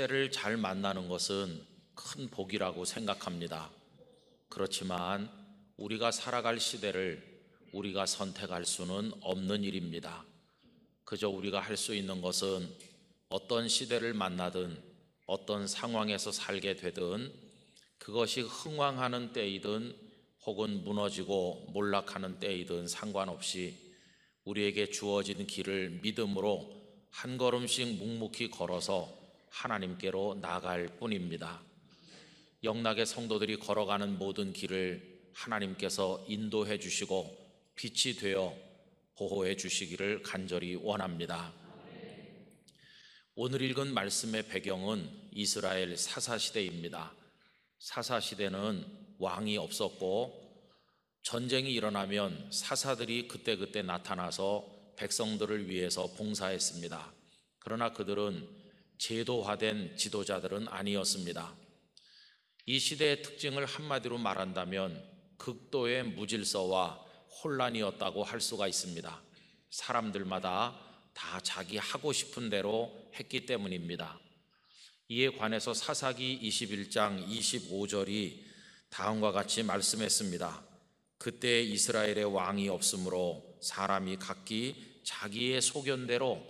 시대를 잘 만나는 것은 큰 복이라고 생각합니다. 그렇지만 우리가 살아갈 시대를 우리가 선택할 수는 없는 일입니다. 그저 우리가 할 수 있는 것은 어떤 시대를 만나든 어떤 상황에서 살게 되든 그것이 흥황하는 때이든 혹은 무너지고 몰락하는 때이든 상관없이 우리에게 주어진 길을 믿음으로 한 걸음씩 묵묵히 걸어서 하나님께로 나갈 뿐입니다. 영락의 성도들이 걸어가는 모든 길을 하나님께서 인도해 주시고 빛이 되어 보호해 주시기를 간절히 원합니다. 오늘 읽은 말씀의 배경은 이스라엘 사사시대입니다. 사사시대는 왕이 없었고 전쟁이 일어나면 사사들이 그때그때 나타나서 백성들을 위해서 봉사했습니다. 그러나 그들은 제도화된 지도자들은 아니었습니다. 이 시대의 특징을 한마디로 말한다면 극도의 무질서와 혼란이었다고 할 수가 있습니다. 사람들마다 다 자기 하고 싶은 대로 했기 때문입니다. 이에 관해서 사사기 21장 25절이 다음과 같이 말씀했습니다. 그때 이스라엘의 왕이 없으므로 사람이 각기 자기의 소견대로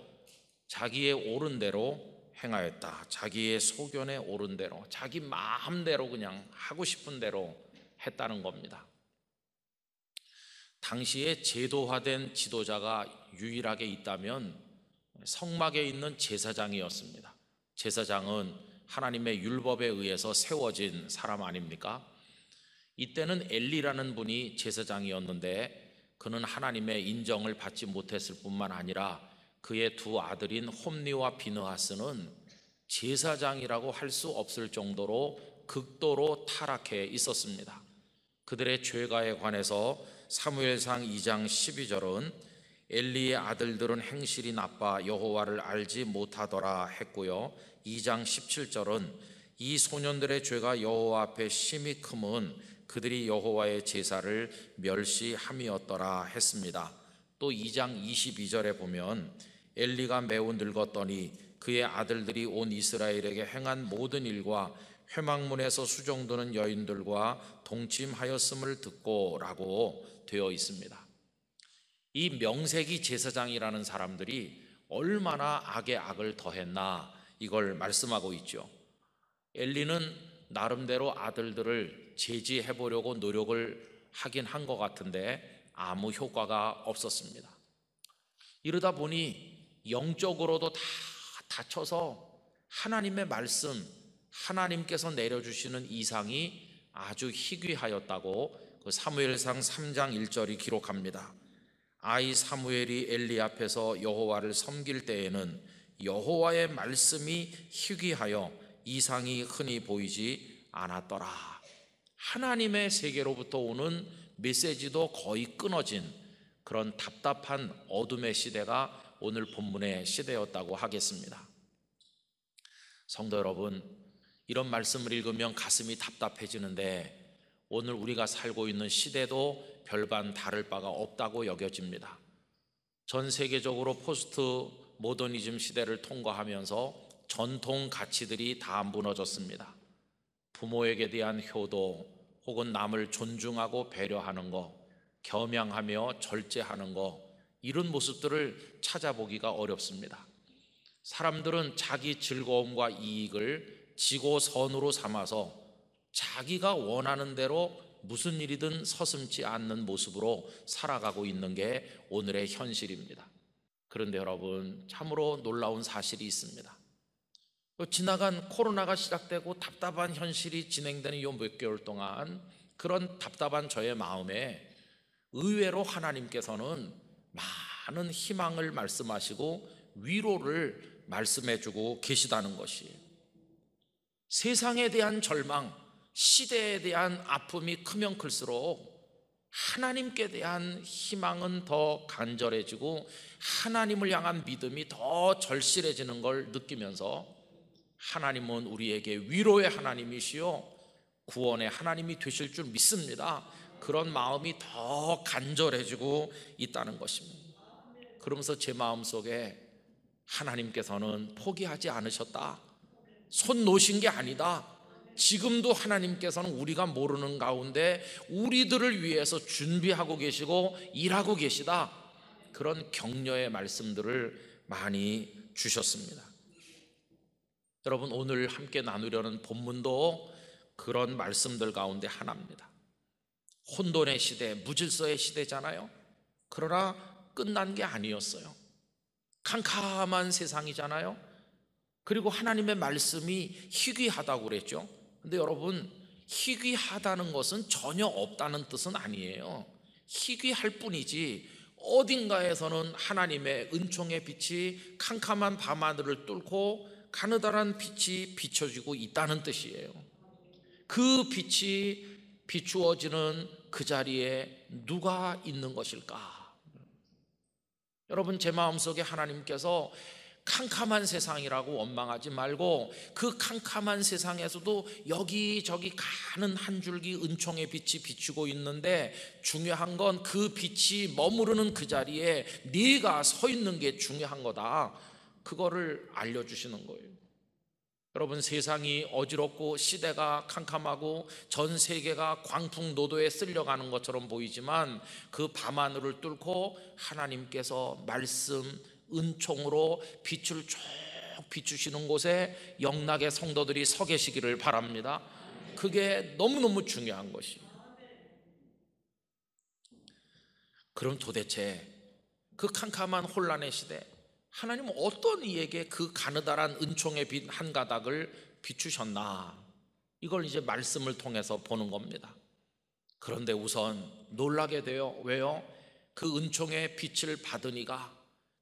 자기의 옳은 대로 행하였다. 자기의 소견에 오른 대로, 자기 마음대로 그냥 하고 싶은 대로 했다는 겁니다. 당시에 제도화된 지도자가 유일하게 있다면 성막에 있는 제사장이었습니다. 제사장은 하나님의 율법에 의해서 세워진 사람 아닙니까? 이때는 엘리라는 분이 제사장이었는데 그는 하나님의 인정을 받지 못했을 뿐만 아니라 그의 두 아들인 홈리와 비느하스는 제사장이라고 할 수 없을 정도로 극도로 타락해 있었습니다. 그들의 죄가에 관해서 사무엘상 2장 12절은 엘리의 아들들은 행실이 나빠 여호와를 알지 못하더라 했고요. 2장 17절은 이 소년들의 죄가 여호와 앞에 심히 크은 그들이 여호와의 제사를 멸시함이었더라 했습니다. 또 2장 22절에 보면 엘리가 매우 늙었더니 그의 아들들이 온 이스라엘에게 행한 모든 일과 회막문에서 수종도는 여인들과 동침하였음을 듣고라고 되어 있습니다. 이 명색이 제사장이라는 사람들이 얼마나 악의 악을 더했나 이걸 말씀하고 있죠. 엘리는 나름대로 아들들을 제지해 보려고 노력을 하긴 한 것 같은데 아무 효과가 없었습니다. 이러다 보니 영적으로도 다 닫혀서 하나님의 말씀, 하나님께서 내려주시는 이상이 아주 희귀하였다고 그 사무엘상 3장 1절이 기록합니다. 아이 사무엘이 엘리 앞에서 여호와를 섬길 때에는 여호와의 말씀이 희귀하여 이상이 흔히 보이지 않았더라. 하나님의 세계로부터 오는 메시지도 거의 끊어진 그런 답답한 어둠의 시대가 오늘 본문의 시대였다고 하겠습니다. 성도 여러분, 이런 말씀을 읽으면 가슴이 답답해지는데 오늘 우리가 살고 있는 시대도 별반 다를 바가 없다고 여겨집니다. 전 세계적으로 포스트 모더니즘 시대를 통과하면서 전통 가치들이 다 무너졌습니다. 부모에게 대한 효도 혹은 남을 존중하고 배려하는 것, 겸양하며 절제하는 것, 이런 모습들을 찾아보기가 어렵습니다. 사람들은 자기 즐거움과 이익을 지고선으로 삼아서 자기가 원하는 대로 무슨 일이든 서슴지 않는 모습으로 살아가고 있는 게 오늘의 현실입니다. 그런데 여러분, 참으로 놀라운 사실이 있습니다. 지나간 코로나가 시작되고 답답한 현실이 진행되는 요몇 개월 동안 그런 답답한 저의 마음에 의외로 하나님께서는 많은 희망을 말씀하시고 위로를 말씀해주고 계시다는 것이 세상에 대한 절망, 시대에 대한 아픔이 크면 클수록 하나님께 대한 희망은 더 간절해지고 하나님을 향한 믿음이 더 절실해지는 걸 느끼면서 하나님은 우리에게 위로의 하나님이시요 구원의 하나님이 되실 줄 믿습니다. 그런 마음이 더 간절해지고 있다는 것입니다. 그러면서 제 마음 속에 하나님께서는 포기하지 않으셨다. 손 놓으신 게 아니다. 지금도 하나님께서는 우리가 모르는 가운데 우리들을 위해서 준비하고 계시고 일하고 계시다. 그런 격려의 말씀들을 많이 주셨습니다. 여러분, 오늘 함께 나누려는 본문도 그런 말씀들 가운데 하나입니다. 혼돈의 시대, 무질서의 시대잖아요. 그러나 끝난 게 아니었어요. 캄캄한 세상이잖아요. 그리고 하나님의 말씀이 희귀하다고 그랬죠. 근데 여러분, 희귀하다는 것은 전혀 없다는 뜻은 아니에요. 희귀할 뿐이지 어딘가에서는 하나님의 은총의 빛이 캄캄한 밤하늘을 뚫고 가느다란 빛이 비춰지고 있다는 뜻이에요. 그 빛이 비추어지는 그 자리에 누가 있는 것일까? 여러분, 제 마음속에 하나님께서 캄캄한 세상이라고 원망하지 말고 그 캄캄한 세상에서도 여기저기 가는 한 줄기 은총의 빛이 비추고 있는데 중요한 건 그 빛이 머무르는 그 자리에 네가 서 있는 게 중요한 거다. 그거를 알려주시는 거예요. 여러분 세상이 어지럽고 시대가 캄캄하고 전 세계가 광풍노도에 쓸려가는 것처럼 보이지만 그 밤하늘을 뚫고 하나님께서 말씀 은총으로 빛을 쭉 비추시는 곳에 영락의 성도들이 서 계시기를 바랍니다. 그게 너무너무 중요한 것입니다. 그럼 도대체 그 캄캄한 혼란의 시대 하나님은 어떤 이에게 그 가느다란 은총의 빛 한 가닥을 비추셨나 이걸 이제 말씀을 통해서 보는 겁니다. 그런데 우선 놀라게 돼요. 왜요? 그 은총의 빛을 받은 이가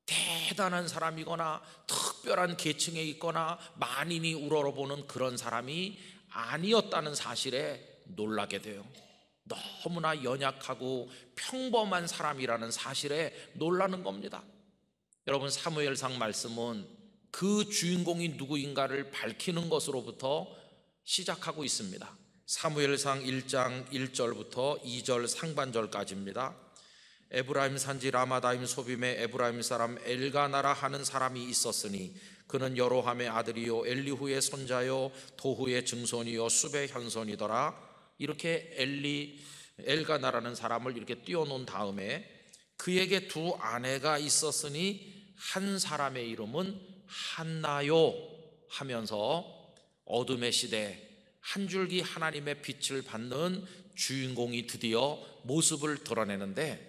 대단한 사람이거나 특별한 계층에 있거나 만인이 우러러보는 그런 사람이 아니었다는 사실에 놀라게 돼요. 너무나 연약하고 평범한 사람이라는 사실에 놀라는 겁니다. 여러분 사무엘상 말씀은 그 주인공이 누구인가를 밝히는 것으로부터 시작하고 있습니다. 사무엘상 1장 1절부터 2절 상반절까지입니다. 에브라임 산지 라마다임 소빔에 에브라임 사람 엘가나라 하는 사람이 있었으니 그는 여로함의 아들이요 엘리후의 손자요 도후의 증손이요 수배 현손이더라. 이렇게 엘리 엘가나라는 사람을 이렇게 띄워놓은 다음에 그에게 두 아내가 있었으니 한 사람의 이름은 한나요 하면서 어둠의 시대 한 줄기 하나님의 빛을 받는 주인공이 드디어 모습을 드러내는데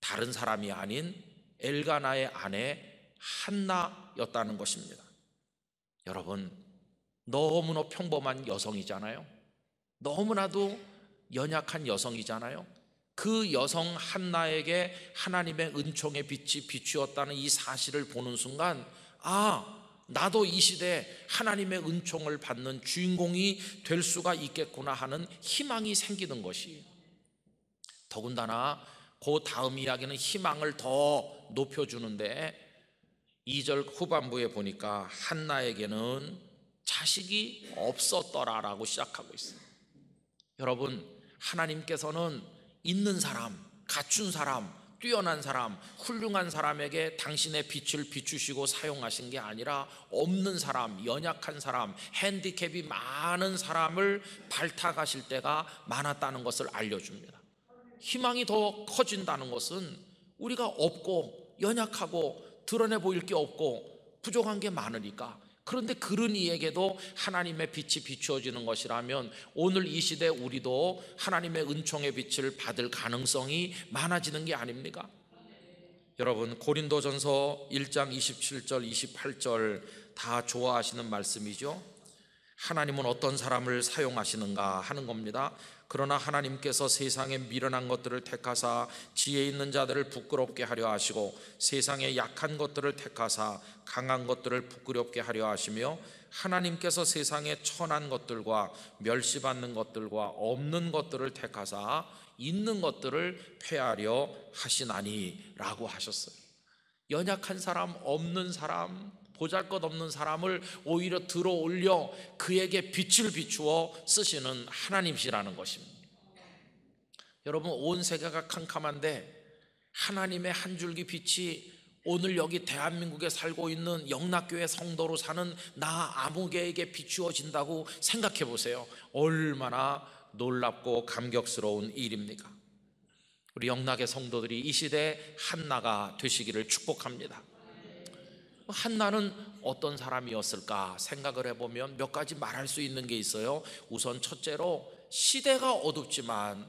다른 사람이 아닌 엘가나의 아내 한나였다는 것입니다. 여러분, 너무나 평범한 여성이잖아요. 너무나도 연약한 여성이잖아요. 그 여성 한나에게 하나님의 은총의 빛이 비추었다는 이 사실을 보는 순간 아 나도 이 시대에 하나님의 은총을 받는 주인공이 될 수가 있겠구나 하는 희망이 생기는 것이 더군다나 그 다음 이야기는 희망을 더 높여주는데 2절 후반부에 보니까 한나에게는 자식이 없었더라라고 시작하고 있어요. 여러분, 하나님께서는 있는 사람, 갖춘 사람, 뛰어난 사람, 훌륭한 사람에게 당신의 빛을 비추시고 사용하신 게 아니라 없는 사람, 연약한 사람, 핸디캡이 많은 사람을 발탁하실 때가 많았다는 것을 알려줍니다. 희망이 더 커진다는 것은 우리가 없고 연약하고 드러내 보일 게 없고 부족한 게 많으니까 그런데 그런 이에게도 하나님의 빛이 비추어지는 것이라면 오늘 이 시대 우리도 하나님의 은총의 빛을 받을 가능성이 많아지는 게 아닙니까? 여러분 고린도전서 1장 27절 28절 다 좋아하시는 말씀이죠. 하나님은 어떤 사람을 사용하시는가 하는 겁니다. 그러나 하나님께서 세상에 미련한 것들을 택하사 지혜 있는 자들을 부끄럽게 하려 하시고 세상에 약한 것들을 택하사 강한 것들을 부끄럽게 하려 하시며 하나님께서 세상에 천한 것들과 멸시받는 것들과 없는 것들을 택하사 있는 것들을 폐하려 하시나니라고 하셨어요. 연약한 사람, 없는 사람, 보잘것없는 사람을 오히려 들어올려 그에게 빛을 비추어 쓰시는 하나님시라는 것입니다. 여러분 온 세계가 캄캄한데 하나님의 한 줄기 빛이 오늘 여기 대한민국에 살고 있는 영락교회 성도로 사는 나 아무개에게 비추어진다고 생각해 보세요. 얼마나 놀랍고 감격스러운 일입니까? 우리 영락의 성도들이 이 시대 한나가 되시기를 축복합니다. 한나는 어떤 사람이었을까 생각을 해보면 몇 가지 말할 수 있는 게 있어요. 우선 첫째로 시대가 어둡지만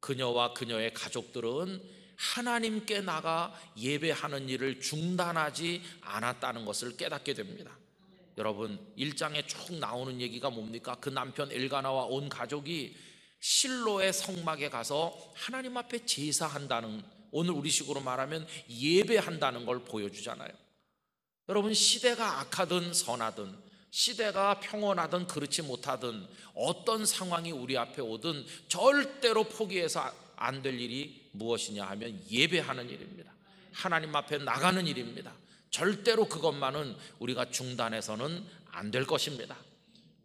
그녀와 그녀의 가족들은 하나님께 나가 예배하는 일을 중단하지 않았다는 것을 깨닫게 됩니다. 여러분, 1장에 쭉 나오는 얘기가 뭡니까? 그 남편 엘가나와 온 가족이 실로의 성막에 가서 하나님 앞에 제사한다는 오늘 우리식으로 말하면 예배한다는 걸 보여주잖아요. 여러분 시대가 악하든 선하든 시대가 평온하든 그렇지 못하든 어떤 상황이 우리 앞에 오든 절대로 포기해서 안 될 일이 무엇이냐 하면 예배하는 일입니다. 하나님 앞에 나가는 일입니다. 절대로 그것만은 우리가 중단해서는 안 될 것입니다.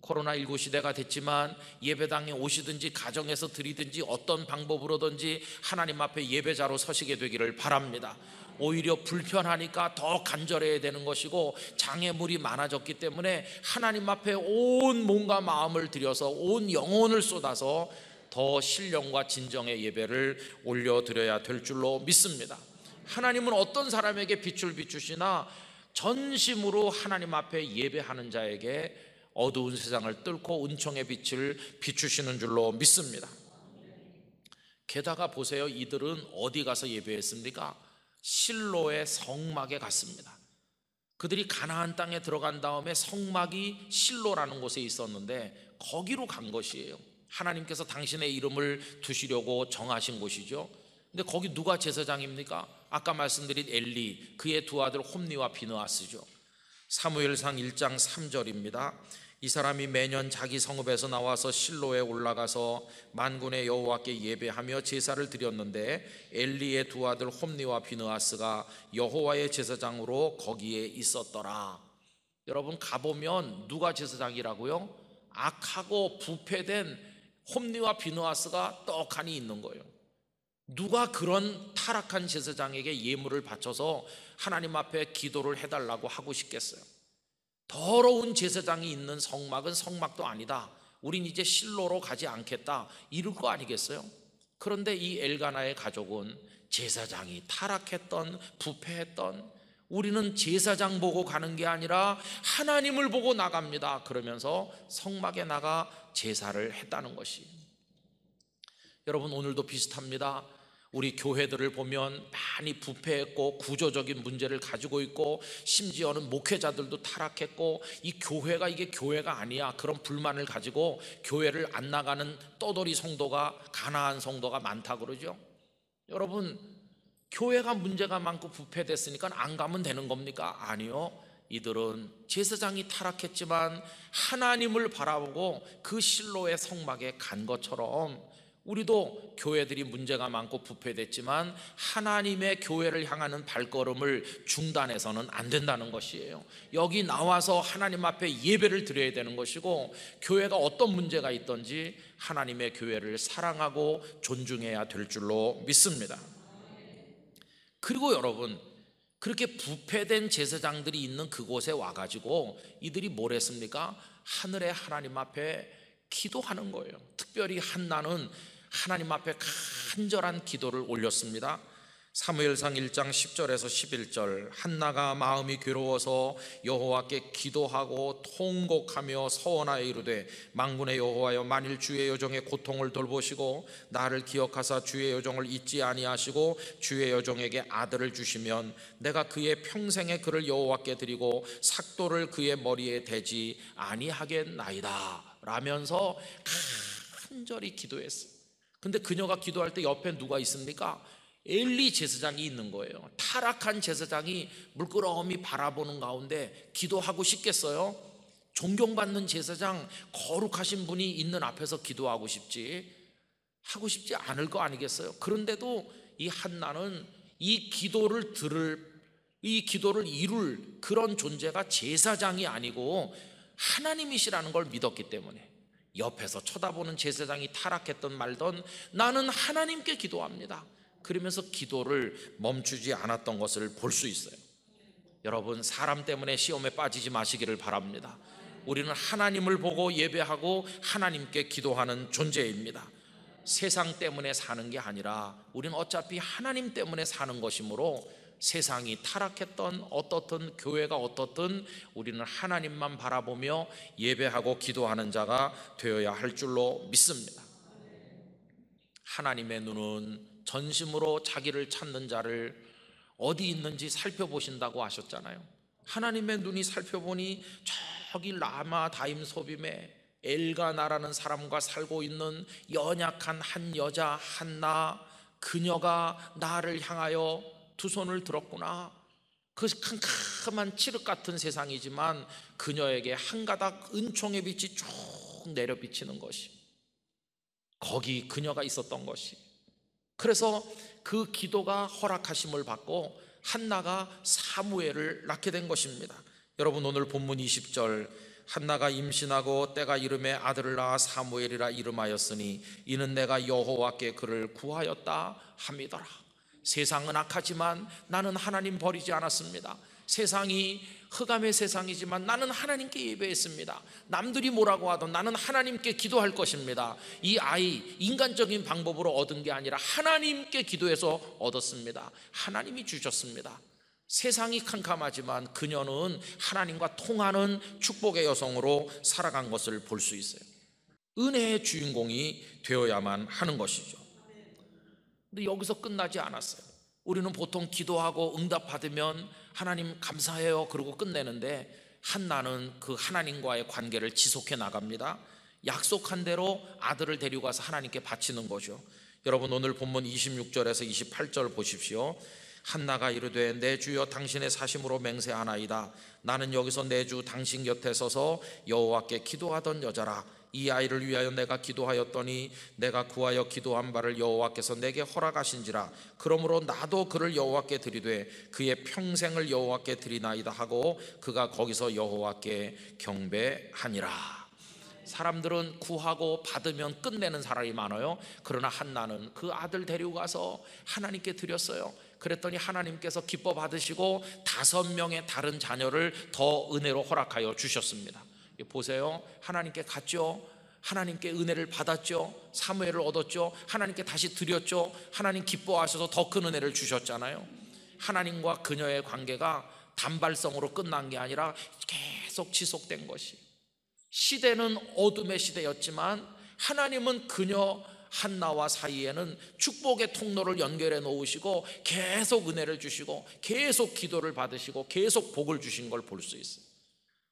코로나19 시대가 됐지만 예배당에 오시든지 가정에서 드리든지 어떤 방법으로든지 하나님 앞에 예배자로 서시게 되기를 바랍니다. 오히려 불편하니까 더 간절해야 되는 것이고 장애물이 많아졌기 때문에 하나님 앞에 온 몸과 마음을 들여서 온 영혼을 쏟아서 더 신령과 진정의 예배를 올려드려야 될 줄로 믿습니다. 하나님은 어떤 사람에게 빛을 비추시나 전심으로 하나님 앞에 예배하는 자에게 어두운 세상을 뚫고 은총의 빛을 비추시는 줄로 믿습니다. 게다가 보세요. 이들은 어디 가서 예배했습니까? 실로의 성막에 갔습니다. 그들이 가나안 땅에 들어간 다음에 성막이 실로라는 곳에 있었는데 거기로 간 것이에요. 하나님께서 당신의 이름을 두시려고 정하신 곳이죠. 근데 거기 누가 제사장입니까? 아까 말씀드린 엘리, 그의 두 아들 홈니와 비느아스죠. 사무엘상 1장 3절입니다. 이 사람이 매년 자기 성읍에서 나와서 실로에 올라가서 만군의 여호와께 예배하며 제사를 드렸는데 엘리의 두 아들 홈니와 비느아스가 여호와의 제사장으로 거기에 있었더라. 여러분 가보면 누가 제사장이라고요? 악하고 부패된 홈니와 비느아스가 떡하니 있는 거예요. 누가 그런 타락한 제사장에게 예물을 바쳐서 하나님 앞에 기도를 해달라고 하고 싶겠어요? 더러운 제사장이 있는 성막은 성막도 아니다. 우린 이제 실로로 가지 않겠다. 이럴 거 아니겠어요? 그런데 이 엘가나의 가족은 제사장이 타락했던 부패했던 우리는 제사장 보고 가는 게 아니라 하나님을 보고 나갑니다. 그러면서 성막에 나가 제사를 했다는 것이. 여러분 오늘도 비슷합니다. 우리 교회들을 보면 많이 부패했고 구조적인 문제를 가지고 있고 심지어는 목회자들도 타락했고 이 교회가 이게 교회가 아니야 그런 불만을 가지고 교회를 안 나가는 떠돌이 성도가 가나한 성도가 많다 그러죠. 여러분 교회가 문제가 많고 부패됐으니까 안 가면 되는 겁니까? 아니요. 이들은 제사장이 타락했지만 하나님을 바라보고 그 실로의 성막에 간 것처럼 우리도 교회들이 문제가 많고 부패됐지만 하나님의 교회를 향하는 발걸음을 중단해서는 안 된다는 것이에요. 여기 나와서 하나님 앞에 예배를 드려야 되는 것이고 교회가 어떤 문제가 있든지 하나님의 교회를 사랑하고 존중해야 될 줄로 믿습니다. 그리고 여러분 그렇게 부패된 제사장들이 있는 그곳에 와가지고 이들이 뭘 했습니까? 하늘의 하나님 앞에 기도하는 거예요. 특별히 한나는 하나님 앞에 간절한 기도를 올렸습니다. 사무엘상 1장 10절에서 11절 한나가 마음이 괴로워서 여호와께 기도하고 통곡하며 서원하여 이르되 망군의 여호와여 만일 주의 여정의 고통을 돌보시고 나를 기억하사 주의 여정을 잊지 아니하시고 주의 여정에게 아들을 주시면 내가 그의 평생에 그를 여호와께 드리고 삭도를 그의 머리에 대지 아니하겠나이다 라면서 간절히 기도했습니다 근데 그녀가 기도할 때 옆에 누가 있습니까? 엘리 제사장이 있는 거예요. 타락한 제사장이 물끄러미 바라보는 가운데 기도하고 싶겠어요? 존경받는 제사장, 거룩하신 분이 있는 앞에서 기도하고 싶지. 하고 싶지 않을 거 아니겠어요? 그런데도 이 한나는 이 기도를 들을, 이 기도를 이룰 그런 존재가 제사장이 아니고 하나님이시라는 걸 믿었기 때문에 옆에서 쳐다보는 제사장이 타락했던 말던 나는 하나님께 기도합니다. 그러면서 기도를 멈추지 않았던 것을 볼 수 있어요. 여러분, 사람 때문에 시험에 빠지지 마시기를 바랍니다. 우리는 하나님을 보고 예배하고 하나님께 기도하는 존재입니다. 세상 때문에 사는 게 아니라 우리는 어차피 하나님 때문에 사는 것이므로 세상이 타락했던 어떻든 교회가 어떻든 우리는 하나님만 바라보며 예배하고 기도하는 자가 되어야 할 줄로 믿습니다. 하나님의 눈은 전심으로 자기를 찾는 자를 어디 있는지 살펴보신다고 하셨잖아요. 하나님의 눈이 살펴보니 저기 라마 다임 소빔에 엘가나라는 사람과 살고 있는 연약한 한 여자 한나 그녀가 나를 향하여 두 손을 들었구나. 그 캄캄한 칠흑 같은 세상이지만 그녀에게 한 가닥 은총의 빛이 쭉 내려 비치는 것이 거기 그녀가 있었던 것이 그래서 그 기도가 허락하심을 받고 한나가 사무엘을 낳게 된 것입니다. 여러분 오늘 본문 20절 한나가 임신하고 때가 이름에 아들을 낳아 사무엘이라 이름하였으니 이는 내가 여호와께 그를 구하였다 함이더라. 세상은 악하지만 나는 하나님 버리지 않았습니다. 세상이 흑암의 세상이지만 나는 하나님께 예배했습니다. 남들이 뭐라고 하던 나는 하나님께 기도할 것입니다. 이 아이 인간적인 방법으로 얻은 게 아니라 하나님께 기도해서 얻었습니다. 하나님이 주셨습니다. 세상이 캄캄하지만 그녀는 하나님과 통하는 축복의 여성으로 살아간 것을 볼 수 있어요. 은혜의 주인공이 되어야만 하는 것이죠. 근데 여기서 끝나지 않았어요. 우리는 보통 기도하고 응답 받으면 하나님 감사해요. 그러고 끝내는데 한나는 그 하나님과의 관계를 지속해 나갑니다. 약속한 대로 아들을 데리고 가서 하나님께 바치는 거죠. 여러분 오늘 본문 26절에서 28절 보십시오. 한나가 이르되 내 주여 당신의 사심으로 맹세하나이다. 나는 여기서 내 주 당신 곁에 서서 여호와께 기도하던 여자라. 이 아이를 위하여 내가 기도하였더니 내가 구하여 기도한 바를 여호와께서 내게 허락하신지라 그러므로 나도 그를 여호와께 드리되 그의 평생을 여호와께 드리나이다 하고 그가 거기서 여호와께 경배하니라 사람들은 구하고 받으면 끝내는 사람이 많아요 그러나 한나는 그 아들 데리고 가서 하나님께 드렸어요 그랬더니 하나님께서 기뻐 받으시고 다섯 명의 다른 자녀를 더 은혜로 허락하여 주셨습니다 보세요. 하나님께 갔죠. 하나님께 은혜를 받았죠. 사무엘을 얻었죠. 하나님께 다시 드렸죠. 하나님 기뻐하셔서 더 큰 은혜를 주셨잖아요. 하나님과 그녀의 관계가 단발성으로 끝난 게 아니라 계속 지속된 것이. 시대는 어둠의 시대였지만 하나님은 그녀 한나와 사이에는 축복의 통로를 연결해 놓으시고 계속 은혜를 주시고 계속 기도를 받으시고 계속 복을 주신 걸 볼 수 있어요.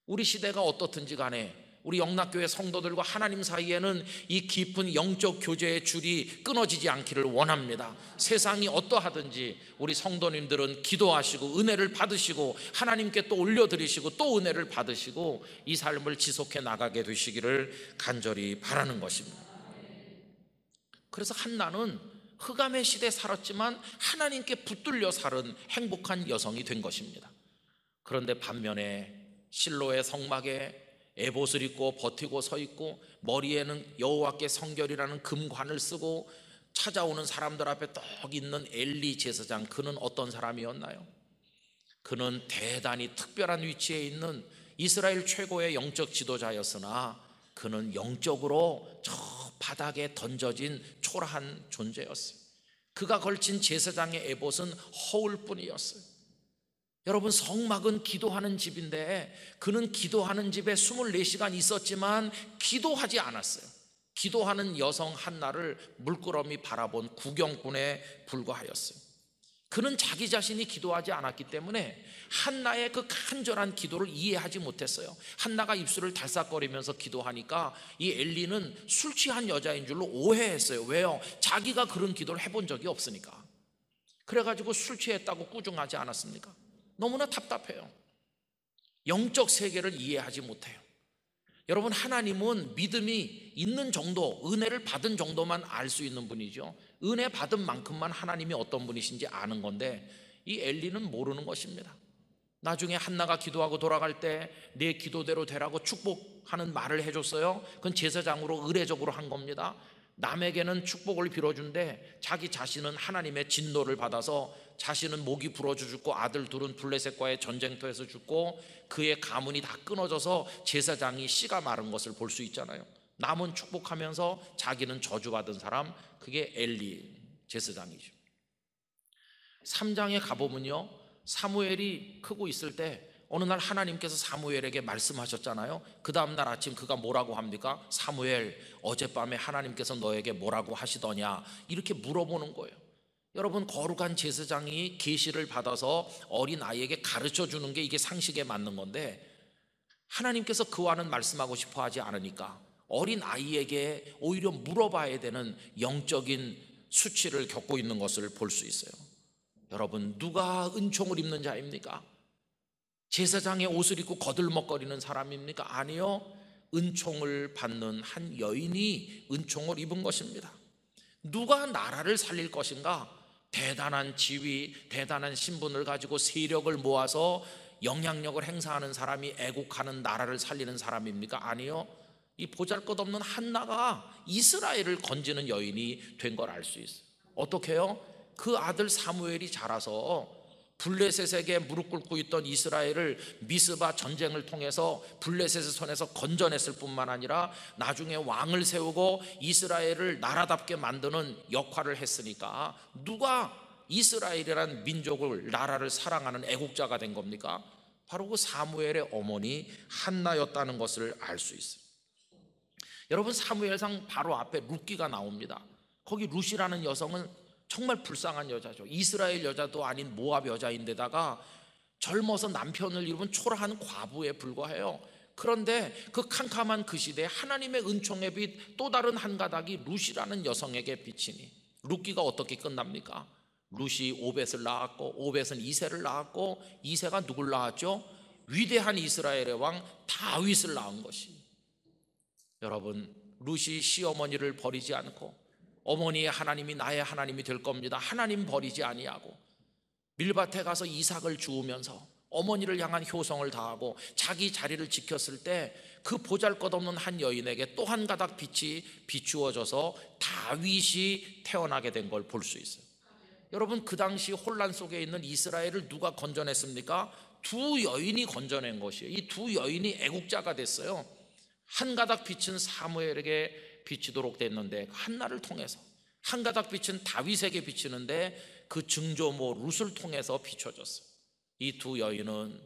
우리 시대가 어떻든지 간에 우리 영락교회 성도들과 하나님 사이에는 이 깊은 영적 교제의 줄이 끊어지지 않기를 원합니다. 세상이 어떠하든지 우리 성도님들은 기도하시고 은혜를 받으시고 하나님께 또 올려드리시고 또 은혜를 받으시고 이 삶을 지속해 나가게 되시기를 간절히 바라는 것입니다. 그래서 한나는 흑암의 시대에 살았지만 하나님께 붙들려 사는 행복한 여성이 된 것입니다. 그런데 반면에 실로의 성막에 에봇을 입고 버티고 서 있고 머리에는 여호와께 성결이라는 금관을 쓰고 찾아오는 사람들 앞에 떡 있는 엘리 제사장 그는 어떤 사람이었나요? 그는 대단히 특별한 위치에 있는 이스라엘 최고의 영적 지도자였으나 그는 영적으로 저 바닥에 던져진 초라한 존재였어요. 그가 걸친 제사장의 에봇은 허울 뿐이었어요. 여러분 성막은 기도하는 집인데 그는 기도하는 집에 24시간 있었지만 기도하지 않았어요. 기도하는 여성 한나를 물끄러미 바라본 구경꾼에 불과하였어요. 그는 자기 자신이 기도하지 않았기 때문에 한나의 그 간절한 기도를 이해하지 못했어요. 한나가 입술을 달싹거리면서 기도하니까 이 엘리는 술 취한 여자인 줄로 오해했어요. 왜요? 자기가 그런 기도를 해본 적이 없으니까. 그래가지고 술 취했다고 꾸중하지 않았습니까? 너무나 답답해요. 영적 세계를 이해하지 못해요. 여러분, 하나님은 믿음이 있는 정도, 은혜를 받은 정도만 알 수 있는 분이죠. 은혜 받은 만큼만 하나님이 어떤 분이신지 아는 건데, 이 엘리는 모르는 것입니다. 나중에 한나가 기도하고 돌아갈 때 내 기도대로 되라고 축복하는 말을 해줬어요. 그건 제사장으로 의례적으로 한 겁니다. 남에게는 축복을 빌어준데 자기 자신은 하나님의 진노를 받아서 자신은 목이 부러져 죽고 아들 둘은 블레셋과의 전쟁터에서 죽고 그의 가문이 다 끊어져서 제사장이 씨가 마른 것을 볼 수 있잖아요. 남은 축복하면서 자기는 저주받은 사람 그게 엘리 제사장이죠. 3장에 가보면요. 사무엘이 크고 있을 때 어느 날 하나님께서 사무엘에게 말씀하셨잖아요. 그 다음 날 아침 그가 뭐라고 합니까? 사무엘, 어젯밤에 하나님께서 너에게 뭐라고 하시더냐? 이렇게 물어보는 거예요. 여러분 거룩한 제사장이 계시를 받아서 어린 아이에게 가르쳐 주는 게 이게 상식에 맞는 건데 하나님께서 그와는 말씀하고 싶어 하지 않으니까 어린 아이에게 오히려 물어봐야 되는 영적인 수치를 겪고 있는 것을 볼 수 있어요. 여러분 누가 은총을 입는 자입니까? 제사장의 옷을 입고 거들먹거리는 사람입니까? 아니요. 은총을 받는 한 여인이 은총을 입은 것입니다. 누가 나라를 살릴 것인가? 대단한 지위, 대단한 신분을 가지고 세력을 모아서 영향력을 행사하는 사람이 애국하는 나라를 살리는 사람입니까? 아니요. 이 보잘것없는 한나가 이스라엘을 건지는 여인이 된 걸 알 수 있어요. 어떻게요? 그 아들 사무엘이 자라서 블레셋에게 무릎 꿇고 있던 이스라엘을 미스바 전쟁을 통해서 블레셋의 손에서 건져냈을 뿐만 아니라 나중에 왕을 세우고 이스라엘을 나라답게 만드는 역할을 했으니까 누가 이스라엘이란 민족을 나라를 사랑하는 애국자가 된 겁니까? 바로 그 사무엘의 어머니 한나였다는 것을 알 수 있습니다. 여러분 사무엘상 바로 앞에 룻기가 나옵니다. 거기 룻이라는 여성은 정말 불쌍한 여자죠. 이스라엘 여자도 아닌 모압 여자인데다가 젊어서 남편을 잃은 초라한 과부에 불과해요. 그런데 그 캄캄한 그 시대에 하나님의 은총의 빛 또 다른 한 가닥이 루시라는 여성에게 비치니 루기가 어떻게 끝납니까? 루시 오벳을 낳았고 오벳은 이세를 낳았고 이세가 누굴 낳았죠? 위대한 이스라엘의 왕 다윗을 낳은 것이 여러분 루시 시어머니를 버리지 않고 어머니의 하나님이 나의 하나님이 될 겁니다. 하나님 버리지 아니하고 밀밭에 가서 이삭을 주우면서 어머니를 향한 효성을 다하고 자기 자리를 지켰을 때 그 보잘것없는 한 여인에게 또 한 가닥 빛이 비추어져서 다윗이 태어나게 된 걸 볼 수 있어요. 여러분 그 당시 혼란 속에 있는 이스라엘을 누가 건져냈습니까? 두 여인이 건져낸 것이에요. 이 두 여인이 애국자가 됐어요. 한 가닥 빛은 사무엘에게 비치도록 됐는데 그 한나를 통해서 한 가닥 빛은 다윗에게 비치는데 그 증조모 룻을 통해서 비춰졌어요. 이 두 여인은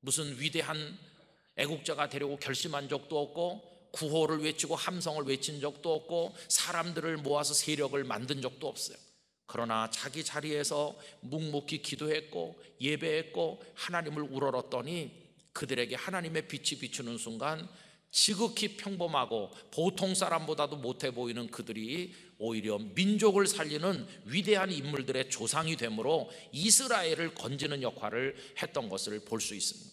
무슨 위대한 애국자가 되려고 결심한 적도 없고 구호를 외치고 함성을 외친 적도 없고 사람들을 모아서 세력을 만든 적도 없어요. 그러나 자기 자리에서 묵묵히 기도했고 예배했고 하나님을 우러렀더니 그들에게 하나님의 빛이 비추는 순간 지극히 평범하고 보통 사람보다도 못해 보이는 그들이 오히려 민족을 살리는 위대한 인물들의 조상이 되므로 이스라엘을 건지는 역할을 했던 것을 볼 수 있습니다.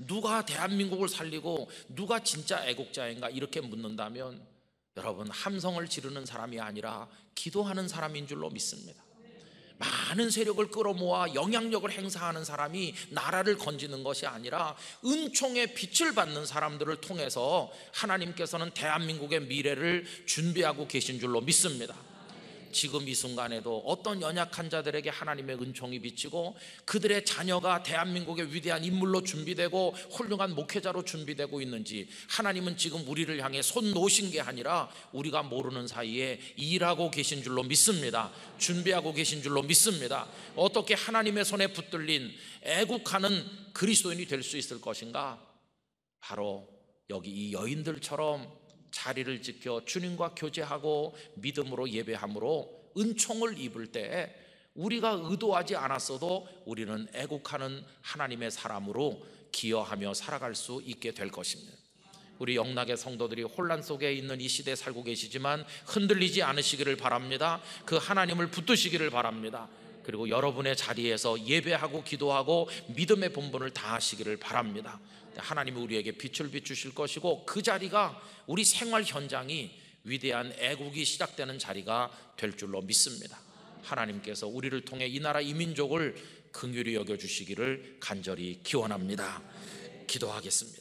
누가 대한민국을 살리고 누가 진짜 애국자인가 이렇게 묻는다면 여러분 함성을 지르는 사람이 아니라 기도하는 사람인 줄로 믿습니다. 많은 세력을 끌어모아 영향력을 행사하는 사람이 나라를 건지는 것이 아니라 은총의 빛을 받는 사람들을 통해서 하나님께서는 대한민국의 미래를 준비하고 계신 줄로 믿습니다. 지금 이 순간에도 어떤 연약한 자들에게 하나님의 은총이 비치고 그들의 자녀가 대한민국의 위대한 인물로 준비되고 훌륭한 목회자로 준비되고 있는지 하나님은 지금 우리를 향해 손 놓으신 게 아니라 우리가 모르는 사이에 일하고 계신 줄로 믿습니다. 준비하고 계신 줄로 믿습니다. 어떻게 하나님의 손에 붙들린 애국하는 그리스도인이 될 수 있을 것인가? 바로 여기 이 여인들처럼 자리를 지켜 주님과 교제하고 믿음으로 예배함으로 은총을 입을 때 우리가 의도하지 않았어도 우리는 애국하는 하나님의 사람으로 기여하며 살아갈 수 있게 될 것입니다. 우리 영락의 성도들이 혼란 속에 있는 이 시대에 살고 계시지만 흔들리지 않으시기를 바랍니다. 그 하나님을 붙드시기를 바랍니다. 그리고 여러분의 자리에서 예배하고 기도하고 믿음의 본분을 다하시기를 바랍니다. 하나님은 우리에게 빛을 비추실 것이고 그 자리가 우리 생활 현장이 위대한 애국이 시작되는 자리가 될 줄로 믿습니다. 하나님께서 우리를 통해 이 나라 이 민족을 긍휼히 여겨 주시기를 간절히 기원합니다. 기도하겠습니다.